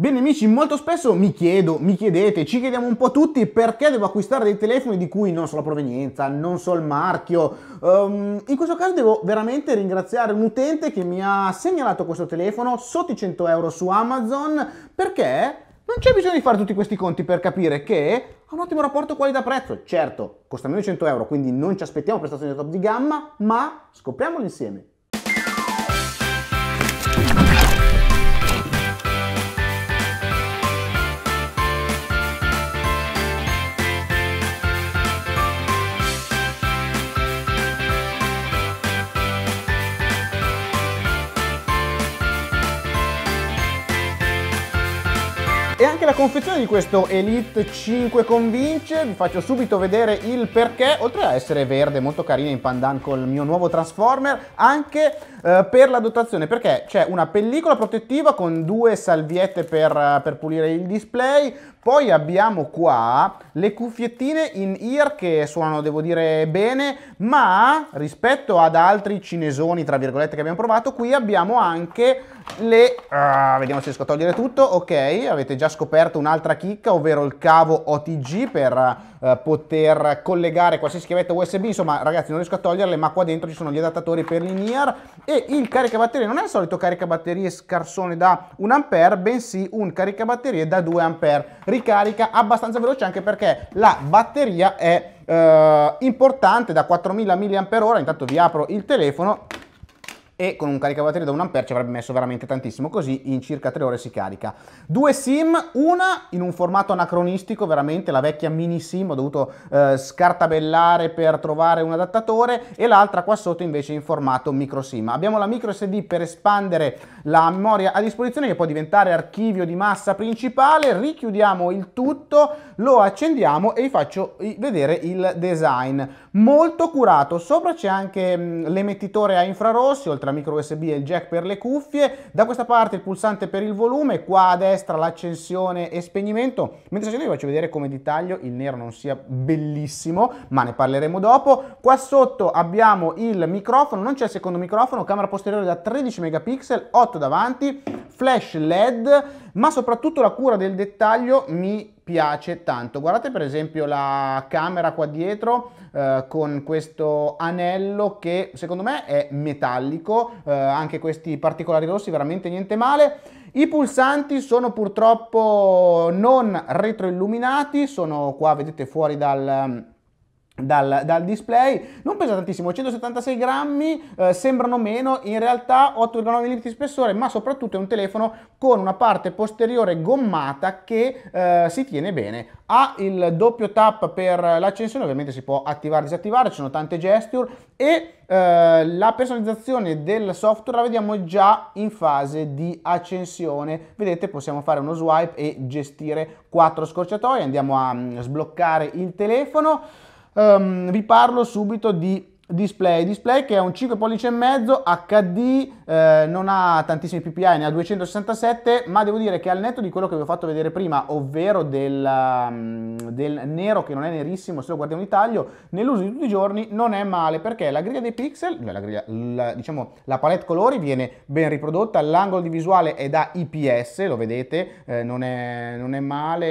Bene amici, molto spesso mi chiedo, mi chiedete, ci chiediamo un po' tutti perché devo acquistare dei telefoni di cui non so la provenienza, non so il marchio. Um, in questo caso devo veramente ringraziare un utente che mi ha segnalato questo telefono sotto i 100 euro su Amazon perché non c'è bisogno di fare tutti questi conti per capire che ha un ottimo rapporto qualità-prezzo. Certo, costa meno di 100 euro, quindi non ci aspettiamo prestazioni top di gamma, ma scopriamolo insieme. anche la confezione di questo Elite 5 convince, vi faccio subito vedere il perché, oltre a essere verde molto carina in pandan con il mio nuovo Transformer, anche eh, per la dotazione, perché c'è una pellicola protettiva con due salviette per, eh, per pulire il display, poi abbiamo qua le cuffiettine in ear che suonano, devo dire, bene, ma rispetto ad altri cinesoni, tra virgolette, che abbiamo provato, qui abbiamo anche le... Ah, vediamo se riesco a togliere tutto. Ok, avete già scoperto un'altra chicca, ovvero il cavo OTG per eh, poter collegare qualsiasi chiavetta USB. Insomma, ragazzi, non riesco a toglierle, ma qua dentro ci sono gli adattatori per linear e il caricabatterie non è il solito caricabatterie scarsone da 1 A, bensì un caricabatterie da 2 A. Ricarica abbastanza veloce anche perché la batteria è eh, importante da 4000 mAh. Intanto vi apro il telefono e con un caricabatterie da 1A ci avrebbe messo veramente tantissimo, così in circa 3 ore si carica. Due SIM, una in un formato anacronistico, veramente la vecchia mini SIM, ho dovuto eh, scartabellare per trovare un adattatore e l'altra qua sotto invece in formato micro SIM. Abbiamo la micro SD per espandere la memoria a disposizione che può diventare archivio di massa principale, richiudiamo il tutto, lo accendiamo e vi faccio vedere il design. Molto curato, sopra c'è anche mm, l'emettitore a infrarossi, oltre la micro USB e il jack per le cuffie, da questa parte il pulsante per il volume, qua a destra l'accensione e spegnimento, mentre se io vi faccio vedere come di taglio il nero non sia bellissimo, ma ne parleremo dopo, qua sotto abbiamo il microfono, non c'è il secondo microfono, camera posteriore da 13 megapixel, 8 davanti, flash LED, ma soprattutto la cura del dettaglio mi piace tanto. Guardate per esempio la camera qua dietro eh, con questo anello che secondo me è metallico, eh, anche questi particolari rossi veramente niente male. I pulsanti sono purtroppo non retroilluminati, sono qua vedete fuori dal dal, dal, display, non pesa tantissimo, 176 grammi, eh, sembrano meno, in realtà 8,9 mm di spessore, ma soprattutto è un telefono con una parte posteriore gommata che eh, si tiene bene. Ha il doppio tap per l'accensione, ovviamente si può attivare e disattivare, ci sono tante gesture e eh, la personalizzazione del software la vediamo già in fase di accensione. Vedete possiamo fare uno swipe e gestire quattro scorciatoie, andiamo a mh, mm, sbloccare il telefono. Um, vi parlo subito di display, display che è un 5 pollici e mezzo HD, eh, non ha tantissimi ppi, ne ha 267, ma devo dire che al netto di quello che vi ho fatto vedere prima, ovvero del, mm, del nero che non è nerissimo se lo guardiamo in taglio, nell'uso di tutti i giorni non è male perché la griglia dei pixel, cioè la, griglia, la, diciamo la palette colori viene ben riprodotta, l'angolo di visuale è da IPS, lo vedete, eh, non, è, non, è, male,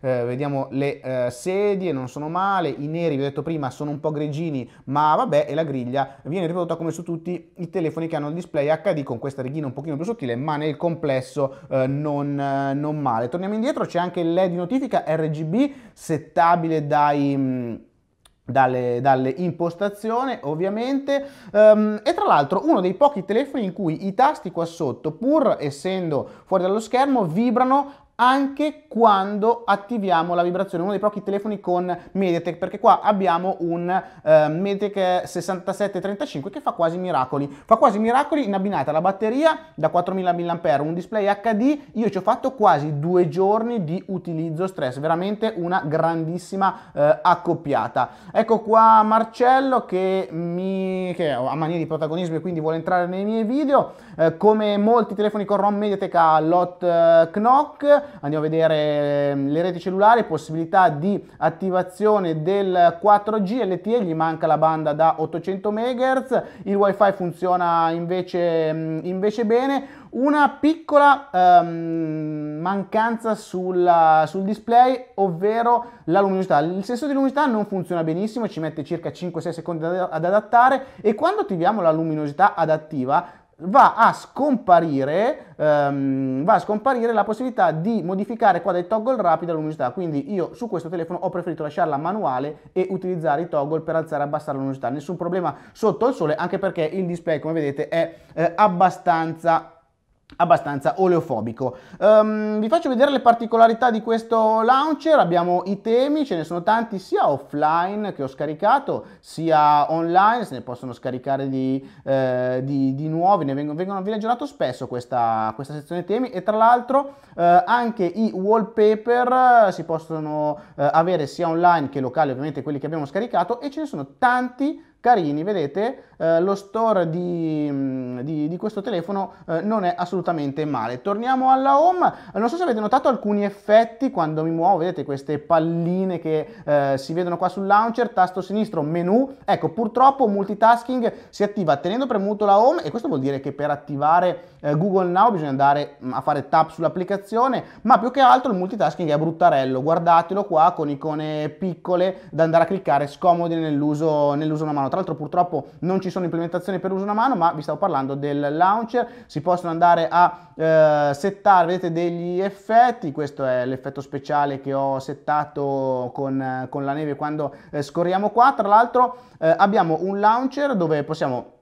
eh, vediamo le eh, sedie non sono male, i neri vi ho detto prima sono un po' grigini, ma vabbè, e la griglia viene riprodotta come su tutti i telefoni che hanno il display HD con questa righina un pochino più sottile, ma nel complesso eh, non, eh, non, male. Torniamo indietro, c'è anche il LED di notifica RGB settabile dai... Mh, mm, dalle, dalle, impostazioni ovviamente um, e tra l'altro uno dei pochi telefoni in cui i tasti qua sotto pur essendo fuori dallo schermo vibrano anche quando attiviamo la vibrazione, uno dei pochi telefoni con Mediatek, perché qua abbiamo un eh, Mediatek 6735 che fa quasi miracoli, fa quasi miracoli in abbinata alla batteria da 4000 mAh, un display HD, io ci ho fatto quasi due giorni di utilizzo stress, veramente una grandissima eh, accoppiata. Ecco qua Marcello che, mi, che ha mania di protagonismo e quindi vuole entrare nei miei video, eh, come molti telefoni con ROM Mediatek ha l'Hot eh, Knock, andiamo a vedere ehm, le reti cellulari, possibilità di attivazione del 4G LTE, gli manca la banda da 800 MHz, il wifi funziona invece, mm, invece bene, una piccola um, mancanza sulla, sul display, ovvero la luminosità. Il sensore di luminosità non funziona benissimo, ci mette circa 5-6 secondi ad adattare e quando attiviamo la luminosità adattiva va a scomparire, um, va a scomparire la possibilità di modificare qua dai toggle rapida la luminosità, quindi io su questo telefono ho preferito lasciarla manuale e utilizzare i toggle per alzare e abbassare la luminosità, nessun problema sotto il sole, anche perché il display come vedete è eh, abbastanza abbastanza oleofobico. Um, vi faccio vedere le particolarità di questo launcher, abbiamo i temi, ce ne sono tanti sia offline che ho scaricato, sia online, se ne possono scaricare di, eh, di, di nuovi, ne vengono, vengono viaggiato spesso questa, questa, sezione temi e tra l'altro eh, anche i wallpaper eh, si possono eh, avere sia online che locali, ovviamente quelli che abbiamo scaricato e ce ne sono tanti carini, vedete eh, lo store di, mm, di, di questo telefono eh, non è assolutamente male. Torniamo alla home, non so se avete notato alcuni effetti quando mi muovo, vedete queste palline che eh, si vedono qua sul launcher, tasto sinistro, menu, ecco purtroppo multitasking si attiva tenendo premuto la home e questo vuol dire che per attivare eh, Google Now bisogna andare mm, a fare tap sull'applicazione, ma più che altro il multitasking è bruttarello, guardatelo qua con icone piccole da andare a cliccare scomodi nell'uso nell una mano tra l'altro purtroppo non ci sono implementazioni per uso una mano, ma vi stavo parlando del launcher. Si possono andare a eh, settare, vedete, degli effetti. Questo è l'effetto speciale che ho settato con, con la neve quando eh, scorriamo qua. Tra l'altro eh, abbiamo un launcher dove possiamo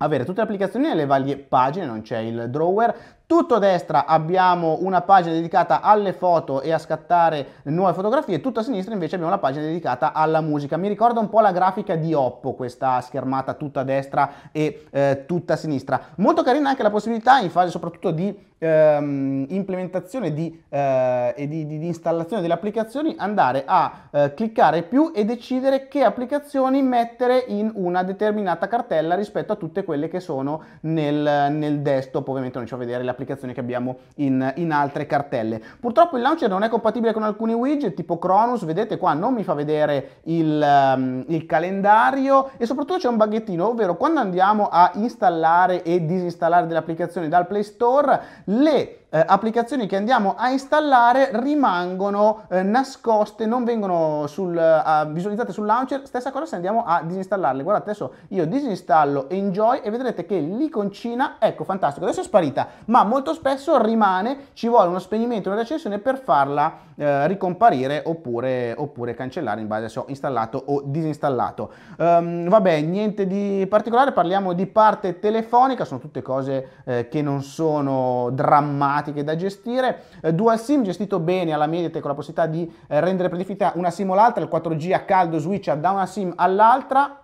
avere tutte le applicazioni nelle varie pagine, non c'è il drawer, tutto a destra abbiamo una pagina dedicata alle foto e a scattare nuove fotografie, tutto a sinistra invece abbiamo la pagina dedicata alla musica. Mi ricorda un po' la grafica di Oppo, questa schermata tutta a destra e eh, tutta a sinistra. Molto carina anche la possibilità in fase soprattutto di ehm, implementazione di, eh, e di, di, di, installazione delle applicazioni, andare a eh, cliccare più e decidere che applicazioni mettere in una determinata cartella rispetto a tutte quelle che sono nel, nel desktop. Ovviamente non ci fa vedere le applicazioni applicazioni che abbiamo in, in altre cartelle. Purtroppo il launcher non è compatibile con alcuni widget tipo Cronus, vedete qua non mi fa vedere il, um, il calendario e soprattutto c'è un baghettino, ovvero quando andiamo a installare e disinstallare delle applicazioni dal Play Store, le eh, applicazioni che andiamo a installare rimangono eh, nascoste, non vengono sul, uh, visualizzate sul launcher. Stessa cosa se andiamo a disinstallarle. Guardate adesso io disinstallo Enjoy e vedrete che l'iconcina, ecco fantastico, adesso è sparita, ma molto spesso rimane, ci vuole uno spegnimento, una recensione per farla eh, ricomparire oppure, oppure, cancellare in base a se ho installato o disinstallato. Um, vabbè, niente di particolare, parliamo di parte telefonica, sono tutte cose eh, che non sono drammatiche problematiche da gestire. Eh, dual SIM gestito bene alla Mediatek con la possibilità di eh, rendere predefinita una SIM o l'altra, il 4G a caldo switcha da una SIM all'altra.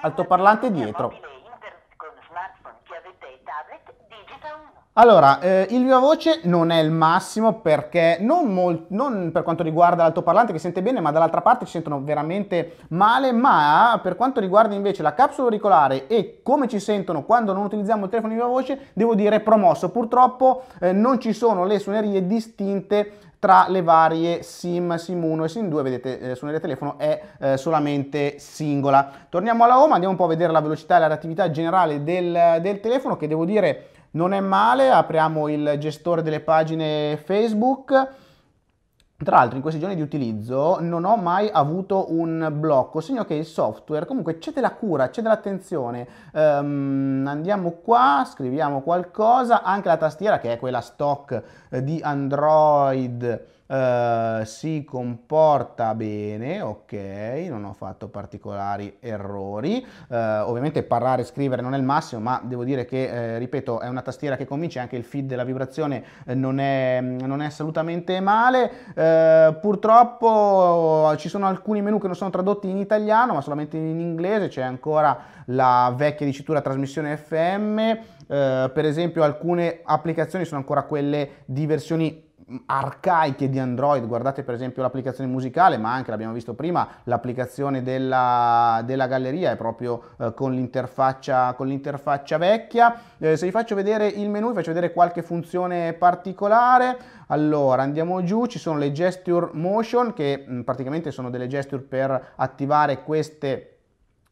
Altoparlante dietro. Allora, eh, il viva voce non è il massimo perché non, non per quanto riguarda l'altoparlante che sente bene, ma dall'altra parte ci sentono veramente male, ma per quanto riguarda invece la capsula auricolare e come ci sentono quando non utilizziamo il telefono di viva voce, devo dire promosso. Purtroppo eh, non ci sono le suonerie distinte tra le varie SIM, SIM 1 e SIM 2, vedete eh, suoneria telefono è eh, solamente singola. Torniamo alla home, andiamo un po' a vedere la velocità e la reattività generale del, del telefono che devo dire non è male, apriamo il gestore delle pagine Facebook. Tra l'altro in questi giorni di utilizzo non ho mai avuto un blocco, segno che il software comunque c'è della cura, c'è dell'attenzione. Um, andiamo qua, scriviamo qualcosa, anche la tastiera che è quella stock eh, di Android eh, si comporta bene, ok, non ho fatto particolari errori, eh, ovviamente parlare e scrivere non è il massimo, ma devo dire che, eh, ripeto, è una tastiera che convince, anche il feed della vibrazione eh, non è, mm, non è assolutamente male, eh, purtroppo ci sono alcuni menu che non sono tradotti in italiano, ma solamente in inglese, c'è ancora la vecchia dicitura trasmissione FM, per esempio alcune applicazioni sono ancora quelle di versioni arcaiche di Android, guardate per esempio l'applicazione musicale, ma anche l'abbiamo visto prima, l'applicazione della, della galleria è proprio eh, con, l'interfaccia, con l'interfaccia vecchia. Eh, se vi faccio vedere il menu, vi faccio vedere qualche funzione particolare. Allora, andiamo giù, ci sono le gesture motion, che mh, mm, praticamente sono delle gesture per attivare queste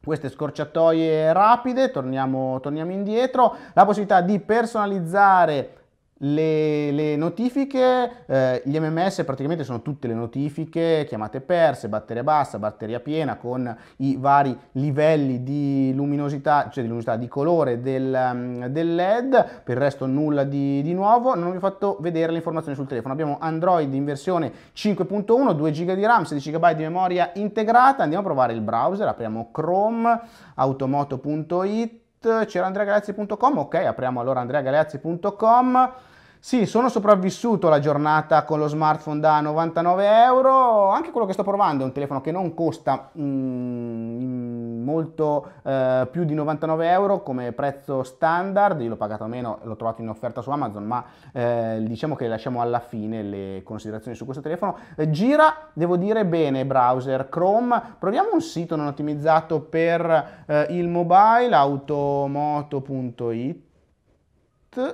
queste scorciatoie rapide, torniamo, torniamo indietro, la possibilità di personalizzare le, le, notifiche, eh, gli MMS praticamente sono tutte le notifiche, chiamate perse, batteria bassa, batteria piena, con i vari livelli di luminosità, cioè di luminosità, di colore del, mm, del LED, per il resto nulla di, di, nuovo, non vi ho fatto vedere le informazioni sul telefono, abbiamo Android in versione 5.1, 2 GB di RAM, 16 GB di memoria integrata, andiamo a provare il browser, apriamo Chrome, automoto.it, c'era andreagaleazzi.com, ok, apriamo allora andreagaleazzi.com. Sì, sono sopravvissuto alla giornata con lo smartphone da 99 euro, anche quello che sto provando è un telefono che non costa... Mm, molto eh, più di 99 euro come prezzo standard, io l'ho pagato meno, l'ho trovato in offerta su Amazon, ma eh, diciamo che lasciamo alla fine le considerazioni su questo telefono. Eh, gira, devo dire, bene browser Chrome, proviamo un sito non ottimizzato per eh, il mobile, automoto.it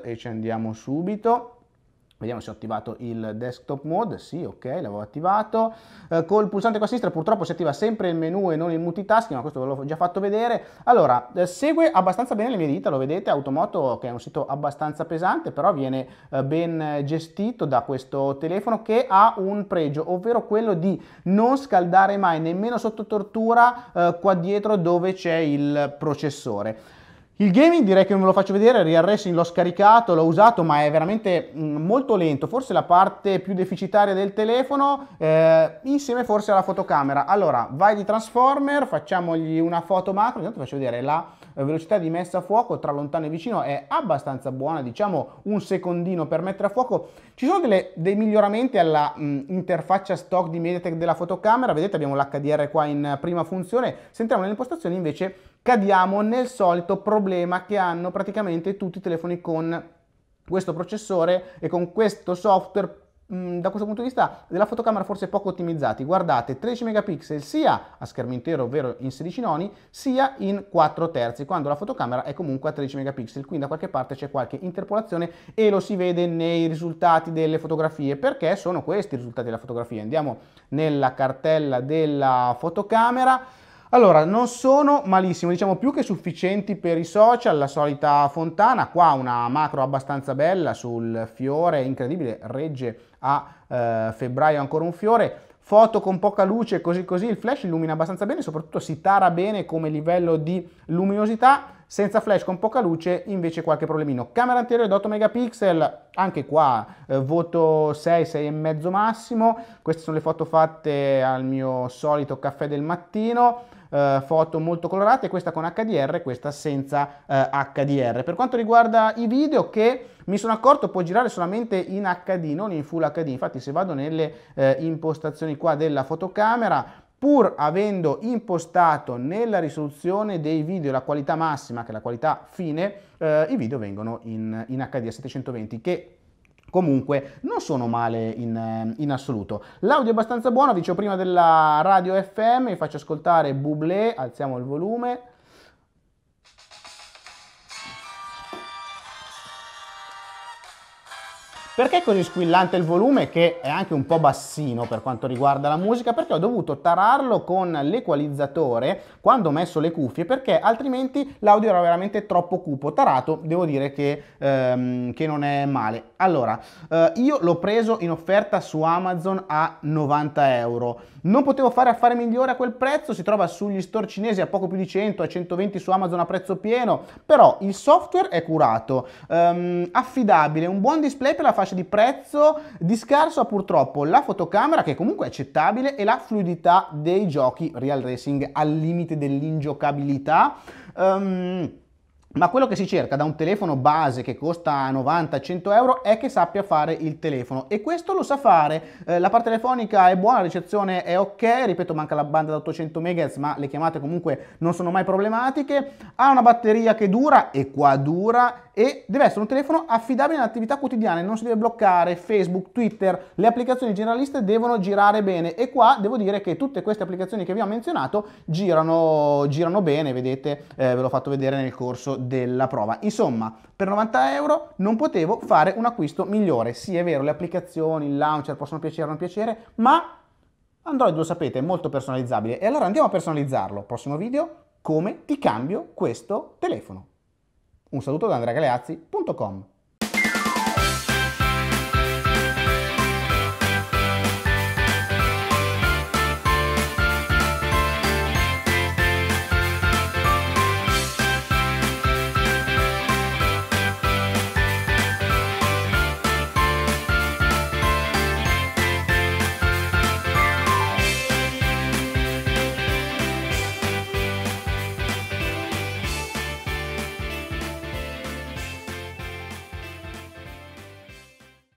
e ci andiamo subito Vediamo se ho attivato il desktop mode, sì ok l'avevo attivato, eh, col pulsante qua a sinistra purtroppo si attiva sempre il menu e non il multitasking, ma questo ve l'ho già fatto vedere. Allora, eh, segue abbastanza bene le mie dita, lo vedete, Automoto che è un sito abbastanza pesante, però viene eh, ben gestito da questo telefono che ha un pregio, ovvero quello di non scaldare mai, nemmeno sotto tortura, eh, qua dietro dove c'è il processore. Il gaming direi che non ve lo faccio vedere, Real Racing l'ho scaricato, l'ho usato, ma è veramente mm, molto lento, forse la parte più deficitaria del telefono, eh, insieme forse alla fotocamera. Allora, vai di Transformer, facciamogli una foto macro, intanto faccio vedere la eh, velocità di messa a fuoco tra lontano e vicino è abbastanza buona, diciamo un secondino per mettere a fuoco. Ci sono delle, dei miglioramenti alla mh, mm, interfaccia stock di Mediatek della fotocamera, vedete abbiamo l'HDR qua in prima funzione, se entriamo nelle impostazioni invece cadiamo nel solito problema che hanno praticamente tutti i telefoni con questo processore e con questo software mm, da questo punto di vista della fotocamera forse poco ottimizzati guardate 13 megapixel sia a schermo intero ovvero in 16 noni sia in 4 terzi quando la fotocamera è comunque a 13 megapixel quindi da qualche parte c'è qualche interpolazione e lo si vede nei risultati delle fotografie perché sono questi i risultati della fotografia andiamo nella cartella della fotocamera allora, non sono malissimo, diciamo più che sufficienti per i social, la solita fontana, qua una macro abbastanza bella sul fiore, incredibile, regge a eh, febbraio ancora un fiore, foto con poca luce, così così, il flash illumina abbastanza bene, soprattutto si tara bene come livello di luminosità, senza flash con poca luce invece qualche problemino. Camera anteriore da 8 megapixel, anche qua eh, voto 6, 6,5 massimo, queste sono le foto fatte al mio solito caffè del mattino, eh, foto molto colorate, questa con HDR, e questa senza eh, HDR. Per quanto riguarda i video che mi sono accorto può girare solamente in HD, non in Full HD, infatti se vado nelle eh, impostazioni qua della fotocamera pur avendo impostato nella risoluzione dei video la qualità massima, che è la qualità fine, eh, i video vengono in, in HD a 720, che comunque non sono male in, eh, in, assoluto. L'audio è abbastanza buono, vi dicevo prima della radio FM, vi faccio ascoltare Bublé, alziamo il volume. Perché è così squillante il volume che è anche un po' bassino per quanto riguarda la musica? Perché ho dovuto tararlo con l'equalizzatore quando ho messo le cuffie perché altrimenti l'audio era veramente troppo cupo. Tarato devo dire che, ehm, che non è male. Allora, eh, io l'ho preso in offerta su Amazon a 90 euro. Non potevo fare affare migliore a quel prezzo, si trova sugli store cinesi a poco più di 100, a 120 su Amazon a prezzo pieno, però il software è curato, um, affidabile, un buon display per la fascia di prezzo, di scarso purtroppo la fotocamera che comunque è accettabile e la fluidità dei giochi Real Racing al limite dell'ingiocabilità. Um, ma quello che si cerca da un telefono base che costa 90-100 euro è che sappia fare il telefono e questo lo sa fare. Eh, la parte telefonica è buona, la ricezione è ok, ripeto manca la banda da 800 MHz ma le chiamate comunque non sono mai problematiche. Ha una batteria che dura e qua dura e deve essere un telefono affidabile in attività quotidiane, non si deve bloccare Facebook, Twitter, le applicazioni generaliste devono girare bene e qua devo dire che tutte queste applicazioni che vi ho menzionato girano, girano bene, vedete, eh, ve l'ho fatto vedere nel corso della prova. Insomma, per 90 euro non potevo fare un acquisto migliore. Sì, è vero, le applicazioni, il launcher possono piacere o non piacere, ma Android lo sapete, è molto personalizzabile. E allora andiamo a personalizzarlo. Prossimo video, come ti cambio questo telefono. Un saluto da andreagaleazzi.com.